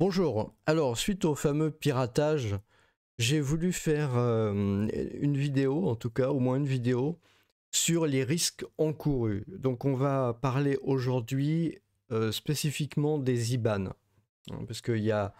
Bonjour, alors suite au fameux piratage, j'ai voulu faire euh, une vidéo, en tout cas au moins une vidéo, sur les risques encourus. Donc on va parler aujourd'hui euh, spécifiquement des IBAN, hein, parce qu'il y a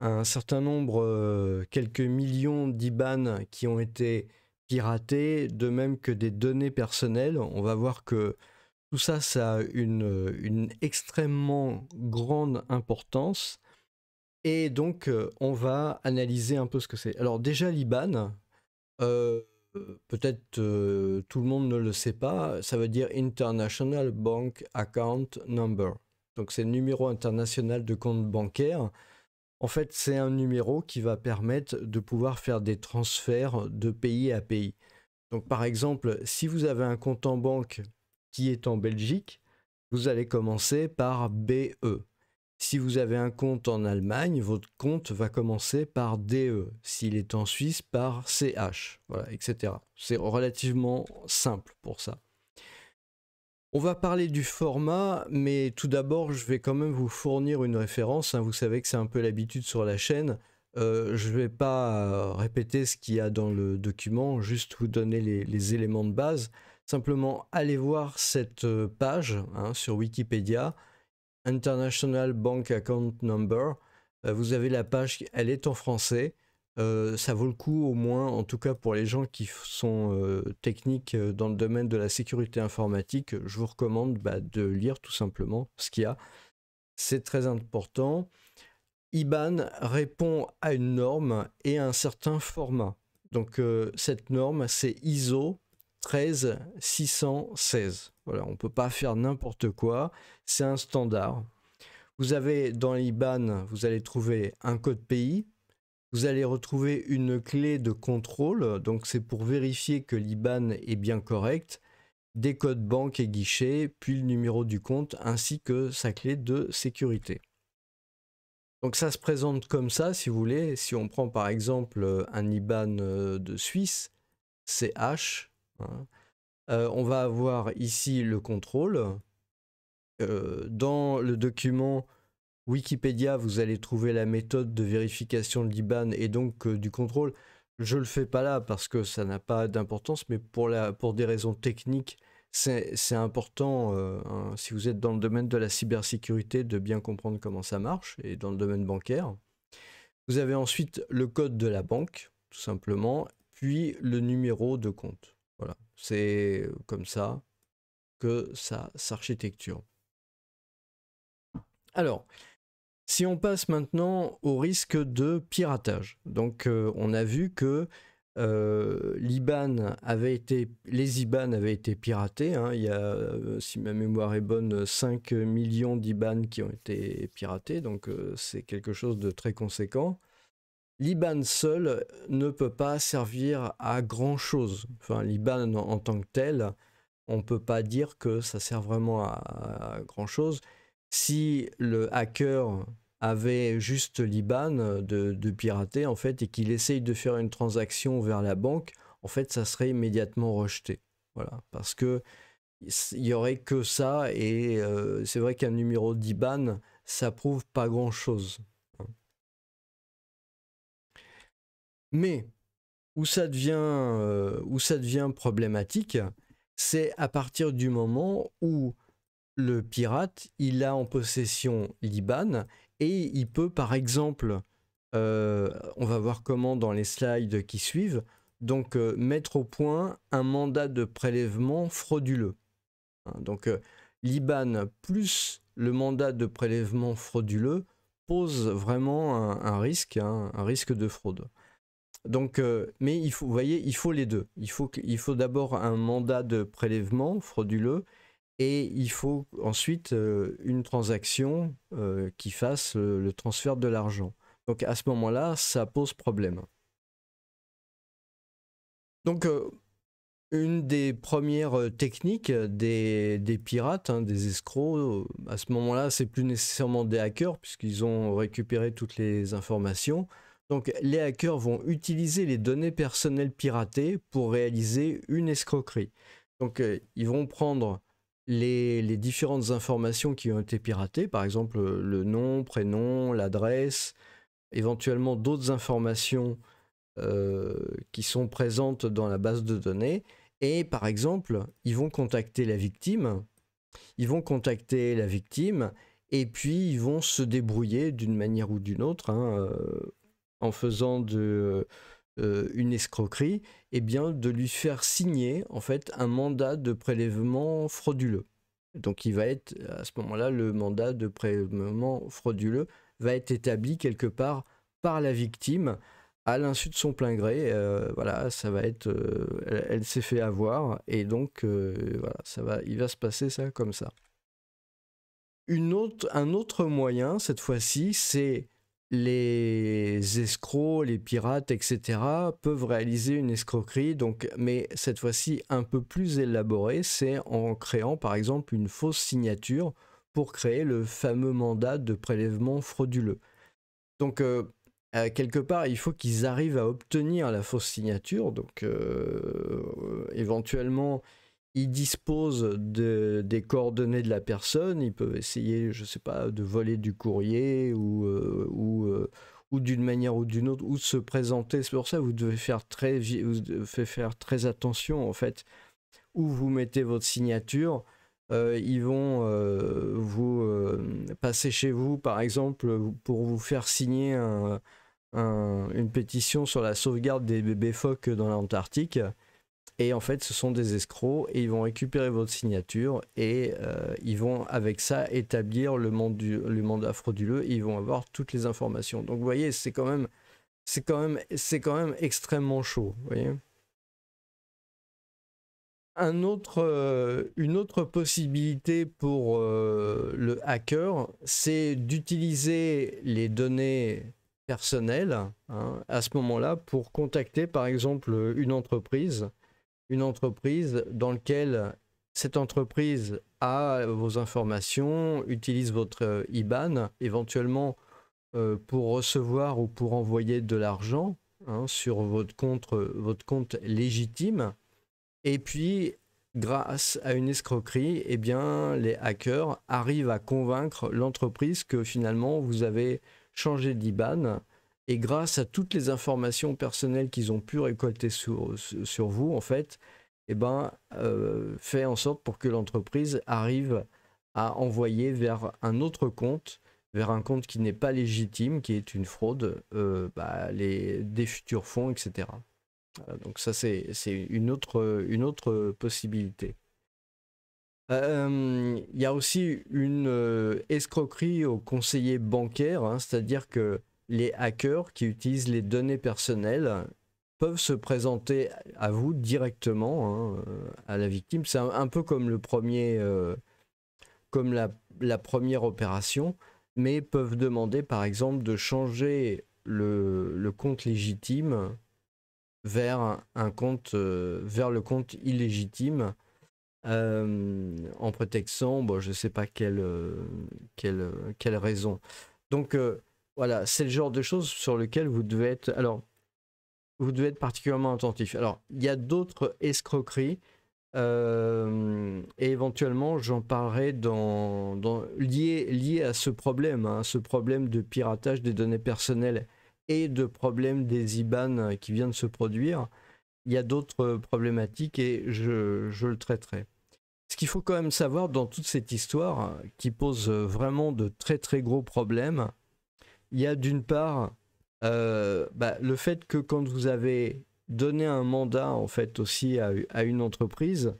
un certain nombre, euh, quelques millions d'IBAN qui ont été piratés, de même que des données personnelles. On va voir que tout ça, ça a une extrêmement grande importance et donc, euh, on va analyser un peu ce que c'est. Alors déjà, l'IBAN, euh, peut-être euh, tout le monde ne le sait pas, ça veut dire International Bank Account Number. Donc c'est le numéro international de compte bancaire. En fait, c'est un numéro qui va permettre de pouvoir faire des transferts de pays à pays. Donc par exemple, si vous avez un compte en banque qui est en Belgique, vous allez commencer par BE. Si vous avez un compte en Allemagne, votre compte va commencer par DE. S'il est en Suisse, par CH, voilà, etc. C'est relativement simple pour ça. On va parler du format, mais tout d'abord, je vais quand même vous fournir une référence. Hein. Vous savez que c'est un peu l'habitude sur la chaîne. Euh, je ne vais pas euh, répéter ce qu'il y a dans le document, juste vous donner les, éléments de base. Simplement, allez voir cette euh, page hein, sur Wikipédia. International Bank Account Number. Euh, vous avez la page, elle est en français. Euh, ça vaut le coup au moins, en tout cas pour les gens qui sont euh, techniques dans le domaine de la sécurité informatique, je vous recommande bah, de lire tout simplement ce qu'il y a. C'est très important. IBAN répond à une norme et à un certain format. Donc cette norme, c'est ISO 13 616. Voilà, on ne peut pas faire n'importe quoi, c'est un standard. Vous avez dans l'IBAN, vous allez trouver un code pays, vous allez retrouver une clé de contrôle, donc c'est pour vérifier que l'IBAN est bien correct, des codes banque et guichet, puis le numéro du compte ainsi que sa clé de sécurité. Donc ça se présente comme ça, si vous voulez. Si on prend par exemple un IBAN euh, de Suisse, CH Hein. Euh, on va avoir ici le contrôle. Euh, dans le document Wikipédia, vous allez trouver la méthode de vérification de l'IBAN et donc euh, du contrôle. Je ne le fais pas là parce que ça n'a pas d'importance, mais pour, la, pour des raisons techniques, c'est important, hein, si vous êtes dans le domaine de la cybersécurité, de bien comprendre comment ça marche, et dans le domaine bancaire. Vous avez ensuite le code de la banque, tout simplement, puis le numéro de compte. Voilà, c'est comme ça que ça s'architecture. Alors, si on passe maintenant au risque de piratage, donc euh, on a vu que euh, l'IBAN avait été, les IBAN avaient été piratés. Hein. il y a, euh, si ma mémoire est bonne, 5 millions d'IBAN qui ont été piratés, donc c'est quelque chose de très conséquent. Liban seul euh, ne peut pas servir à grand chose. Enfin, Liban en, tant que tel, on ne peut pas dire que ça sert vraiment à, grand chose. Si le hacker avait juste Liban euh, de, pirater en fait et qu'il essaye de faire une transaction vers la banque, en fait, ça serait immédiatement rejeté. Voilà, parce que il y aurait que ça et euh, c'est vrai qu'un numéro d'IBAN, ça prouve pas grand chose. Mais euh, où ça devient, problématique, c'est à partir du moment où le pirate, il a en possession l'IBAN et il peut par exemple, euh, on va voir comment dans les slides qui suivent, donc euh, mettre au point un mandat de prélèvement frauduleux. Hein, donc l'IBAN plus le mandat de prélèvement frauduleux pose vraiment un, risque, hein, un risque de fraude. Donc, euh, mais il faut, vous voyez, il faut les deux. Il faut, d'abord un mandat de prélèvement frauduleux et il faut ensuite euh, une transaction euh, qui fasse le, transfert de l'argent. Donc à ce moment-là, ça pose problème. Donc une des premières techniques des, pirates, hein, des escrocs, à ce moment-là, c'est plus nécessairement des hackers puisqu'ils ont récupéré toutes les informations donc les hackers vont utiliser les données personnelles piratées pour réaliser une escroquerie. Donc euh, ils vont prendre les, différentes informations qui ont été piratées, par exemple le nom, prénom, l'adresse, éventuellement d'autres informations euh, qui sont présentes dans la base de données. Et par exemple, ils vont contacter la victime, ils vont contacter la victime, et puis ils vont se débrouiller d'une manière ou d'une autre, hein, euh, en faisant euh, une escroquerie, et eh bien de lui faire signer en fait un mandat de prélèvement frauduleux. Donc il va être à ce moment-là le mandat de prélèvement frauduleux va être établi quelque part par la victime à l'insu de son plein gré. Euh, voilà, ça va être, euh, elle, s'est fait avoir et donc voilà, ça va, il va se passer ça comme ça. Une autre, un autre moyen cette fois-ci, c'est les escrocs, les pirates, etc. peuvent réaliser une escroquerie, donc, mais cette fois-ci un peu plus élaborée, c'est en créant par exemple une fausse signature pour créer le fameux mandat de prélèvement frauduleux. Donc euh, quelque part, il faut qu'ils arrivent à obtenir la fausse signature, donc euh, euh, éventuellement ils disposent des coordonnées de la personne, ils peuvent essayer, je ne sais pas, de voler du courrier ou, euh, euh, d'une manière ou d'une autre, ou de se présenter. C'est pour ça que vous devez faire très, faire très attention, en fait, où vous mettez votre signature. Euh, ils vont vous passer chez vous, par exemple, pour vous faire signer une pétition sur la sauvegarde des bébés phoques dans l'Antarctique. Et en fait, ce sont des escrocs et ils vont récupérer votre signature et euh, ils vont avec ça établir le, monde le mandat frauduleux et ils vont avoir toutes les informations. Donc vous voyez, c'est quand même c'est quand même c'est quand même extrêmement chaud, voyez. Un autre, euh, une autre possibilité pour euh, le hacker, c'est d'utiliser les données personnelles hein, à ce moment-là pour contacter par exemple une entreprise une entreprise dans laquelle cette entreprise a vos informations, utilise votre euh, IBAN éventuellement euh, pour recevoir ou pour envoyer de l'argent hein, sur votre compte, euh, votre compte légitime. Et puis, grâce à une escroquerie, et eh bien, les hackers arrivent à convaincre l'entreprise que finalement vous avez changé d'IBAN et grâce à toutes les informations personnelles qu'ils ont pu récolter sur, vous, en fait, eh ben, euh, fait en sorte pour que l'entreprise arrive à envoyer vers un autre compte, vers un compte qui n'est pas légitime, qui est une fraude, euh, bah, les, des futurs fonds, etc. Euh, donc ça, c'est une autre, une autre possibilité. Il y a aussi une escroquerie aux conseillers bancaires, hein, c'est-à-dire que les hackers qui utilisent les données personnelles peuvent se présenter à vous directement, hein, euh, à la victime. C'est un, peu comme le premier, euh, comme la, la, première opération, mais peuvent demander par exemple de changer le, le compte légitime vers un compte, euh, vers le compte illégitime. en prétextant, bon, je ne sais pas quelle, quelle, quelle raison. Donc, voilà, c'est le genre de choses sur lequel vous devez être. Alors, vous devez être particulièrement attentif. Alors, il y a d'autres escroqueries. Euh, et éventuellement, j'en parlerai dans, lié, lié à ce problème, hein, ce problème de piratage des données personnelles et de problème des IBAN qui vient de se produire. Il y a d'autres problématiques et je, je le traiterai. Ce qu'il faut quand même savoir dans toute cette histoire qui pose vraiment de très très gros problèmes, il y a d'une part euh, bah, le fait que quand vous avez donné un mandat en fait aussi à, une entreprise,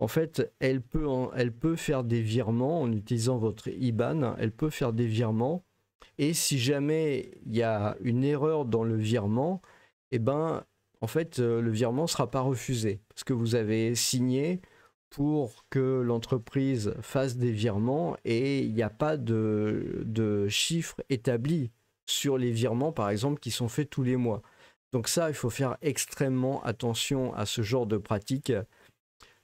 en fait, elle peut, elle peut faire des virements en utilisant votre IBAN, elle peut faire des virements. Et si jamais il y a une erreur dans le virement, eh ben, en fait, euh, le virement ne sera pas refusé parce que vous avez signé pour que l'entreprise fasse des virements et il n'y a pas de, chiffres établis sur les virements, par exemple, qui sont faits tous les mois. Donc ça, il faut faire extrêmement attention à ce genre de pratique.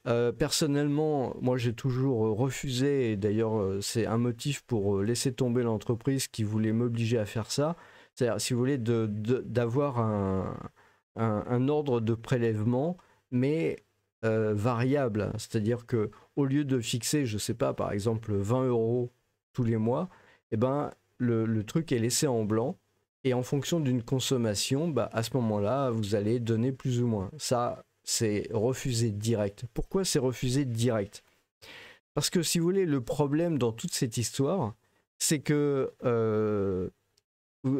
Euh, personnellement, moi j'ai toujours refusé, d'ailleurs euh, c'est un motif pour euh, laisser tomber l'entreprise qui voulait m'obliger à faire ça, c'est-à-dire si vous voulez d'avoir un, un, ordre de prélèvement, mais euh, variable. C'est-à-dire que au lieu de fixer, je sais pas, par exemple 20 euros tous les mois, et eh ben, le, truc est laissé en blanc. Et en fonction d'une consommation, bah, à ce moment-là, vous allez donner plus ou moins. Ça, c'est refusé direct. Pourquoi c'est refusé direct Parce que si vous voulez, le problème dans toute cette histoire, c'est que euh,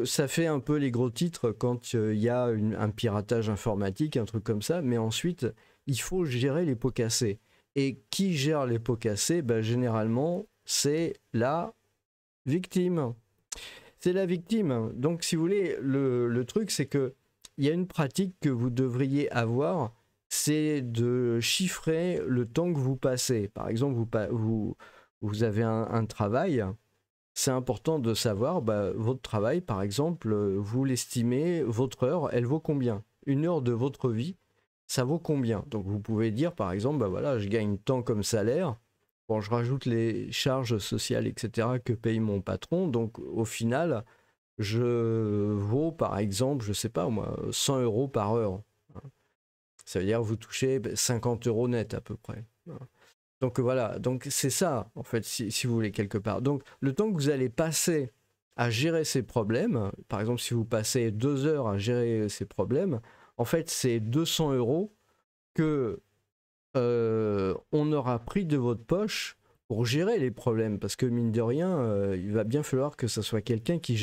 ça fait un peu les gros titres quand euh, il y a un piratage informatique, un truc comme ça, mais ensuite, il faut gérer les pots cassés. Et qui gère les pots cassés ben, Généralement, c'est la victime. C'est la victime. Donc, si vous voulez, le, truc, c'est qu'il y a une pratique que vous devriez avoir, c'est de chiffrer le temps que vous passez. Par exemple, vous, avez un travail, c'est important de savoir, bah, votre travail, par exemple, euh, vous l'estimez, votre heure, elle vaut combien Une heure de votre vie, ça vaut combien Donc vous pouvez dire, par exemple, bah, voilà, je gagne tant comme salaire. quand je rajoute les charges sociales, etc., que paye mon patron. Donc au final, je vaux, par exemple, je ne sais pas moi, 100 euros par heure. Ça veut dire que vous touchez 50 bah, euros net à peu près. Donc voilà, donc c'est ça, en fait, si, vous voulez, quelque part. Donc le temps que vous allez passer à gérer ces problèmes, par exemple, si vous passez deux heures à gérer ces problèmes, en fait, c'est 200 euros que euh, on aura pris de votre poche pour gérer les problèmes. Parce que mine de rien, euh, il va bien falloir que ce soit quelqu'un qui,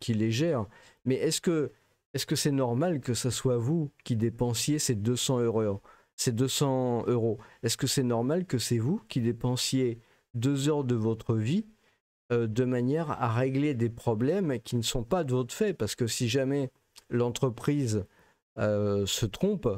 qui les gère. Mais est-ce que est-ce que c'est normal que ce soit vous qui dépensiez ces 200 euros c'est 200 euros. Est-ce que c'est normal que c'est vous qui dépensiez deux heures de votre vie euh, de manière à régler des problèmes qui ne sont pas de votre fait Parce que si jamais l'entreprise euh, se trompe,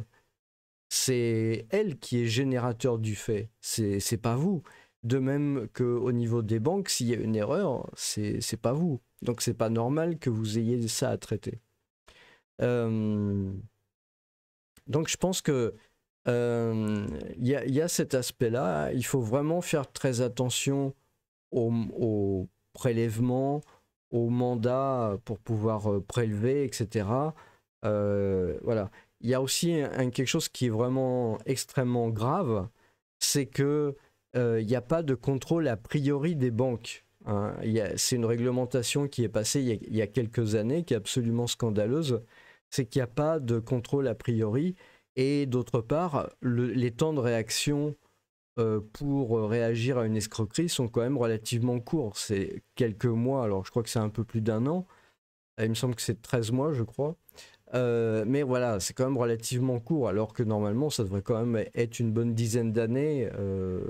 c'est elle qui est générateur du fait, c'est pas vous. De même qu'au niveau des banques, s'il y a une erreur, c'est pas vous. Donc c'est pas normal que vous ayez ça à traiter. Euh, donc je pense que il euh, y, y, a cet aspect-là. Il faut vraiment faire très attention au prélèvement, prélèvements, mandat mandat pour pouvoir euh, prélever, etc. Euh, voilà. Il y a aussi quelque chose qui est vraiment extrêmement grave, c'est que il n'y a pas de contrôle a priori des banques. Hein. C'est une réglementation qui est passée il y, y, a, quelques années, qui est absolument scandaleuse. C'est qu'il n'y a pas de contrôle a priori et d'autre part, les temps de réaction euh, pour euh, réagir à une escroquerie sont quand même relativement courts. C'est quelques mois, alors je crois que c'est un peu plus d'un an. Euh, il me semble que c'est 13 mois, je crois. mais voilà, c'est quand même relativement court, alors que normalement, ça devrait quand même être une bonne dizaine d'années.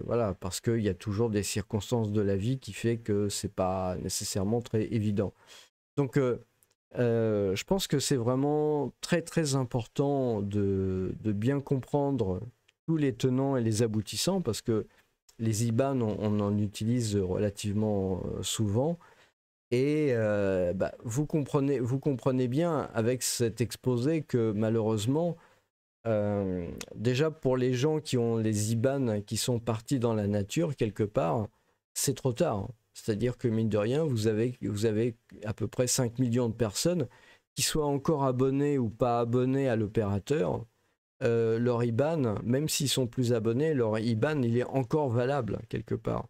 voilà, parce qu'il y a toujours des circonstances de la vie qui fait que c'est pas nécessairement très évident. Donc, euh, je pense que c'est vraiment très très important de, bien comprendre tous les tenants et les aboutissants parce que les IBAN, on, en utilise relativement euh, souvent. Et euh, bah, vous, comprenez, bien avec cet exposé que malheureusement, déjà pour les gens qui ont les IBAN qui sont partis dans la nature quelque part, c'est trop tard. C'est-à-dire que mine de rien, vous avez, à peu près 5 millions de personnes qui soient encore abonnées ou pas abonnées à l'opérateur. Euh, leur IBAN, même s'ils sont plus abonnés, leur IBAN, il est encore valable quelque part.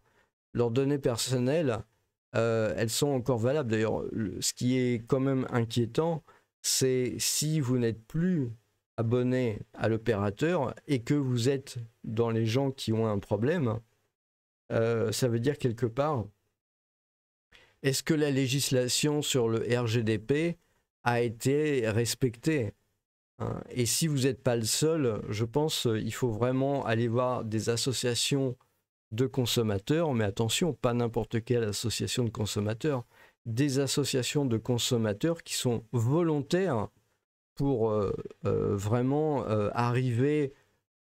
Leurs données personnelles, euh, elles sont encore valables. D'ailleurs, ce qui est quand même inquiétant, c'est si vous n'êtes plus abonné à l'opérateur et que vous êtes dans les gens qui ont un problème, euh, ça veut dire quelque part est-ce que la législation sur le RGDP a été respectée hein Et si vous n'êtes pas le seul, je pense euh, il faut vraiment aller voir des associations de consommateurs, mais attention, pas n'importe quelle association de consommateurs, des associations de consommateurs qui sont volontaires pour euh, euh, vraiment arriver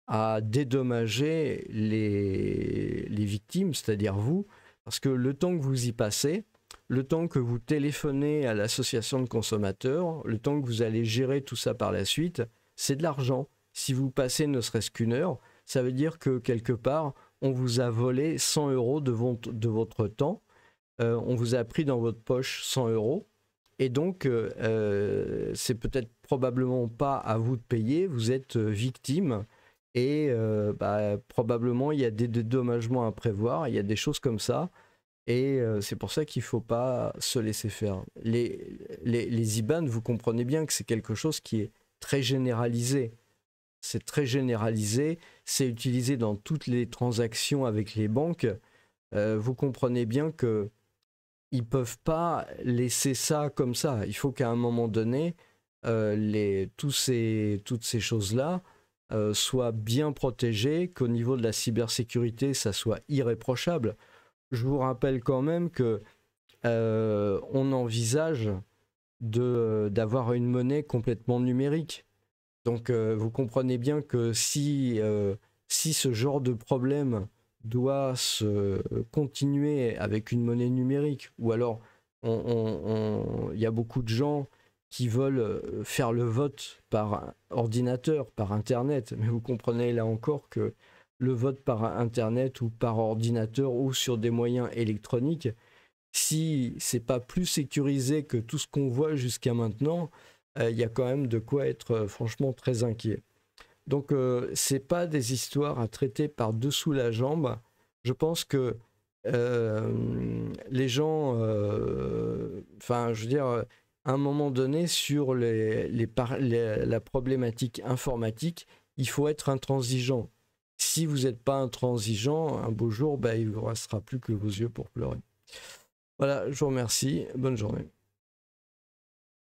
à dédommager les victimes, c'est-à-dire vous, parce que le temps que vous y passez, le temps que vous téléphonez à l'association de consommateurs, le temps que vous allez gérer tout ça par la suite, c'est de l'argent. Si vous passez ne serait-ce qu'une heure, ça veut dire que quelque part, on vous a volé 100 euros de, votre temps, euh, on vous a pris dans votre poche 100 euros, et donc euh, euh, c'est peut-être probablement pas à vous de payer, vous êtes victime, et bah, probablement il y a des dédommagements à prévoir, il y a des choses comme ça. Et euh, c'est pour ça qu'il ne faut pas se laisser faire. Les, les, les IBAN, vous comprenez bien que c'est quelque chose qui est très généralisé. C'est très généralisé, c'est utilisé dans toutes les transactions avec les banques. Euh, vous comprenez bien que ils peuvent pas laisser ça comme ça. Il faut qu'à un moment donné, euh, les, ces, toutes ces choses-là soient bien protégées, qu'au niveau de la cybersécurité, ça soit irréprochable je vous rappelle quand même que euh, on envisage euh, d'avoir une monnaie complètement numérique. Donc euh, vous comprenez bien que si, ce genre de problème doit se continuer avec une monnaie numérique, ou alors il y a beaucoup de gens qui veulent faire le vote par ordinateur, par Internet, mais vous comprenez là encore que le vote par Internet ou par ordinateur ou sur des moyens électroniques, si c'est pas plus sécurisé que tout ce qu'on voit jusqu'à maintenant, euh, il y a quand même de quoi être euh, franchement très inquiet. Donc euh, c'est pas des histoires à traiter par dessous la jambe. Je pense que euh, les gens, enfin je veux dire, à un moment donné sur la problématique informatique, il faut être intransigeant si vous n'êtes pas intransigeant, un beau jour, bah, il ne vous restera plus que vos yeux pour pleurer. Voilà, je vous remercie. Bonne journée.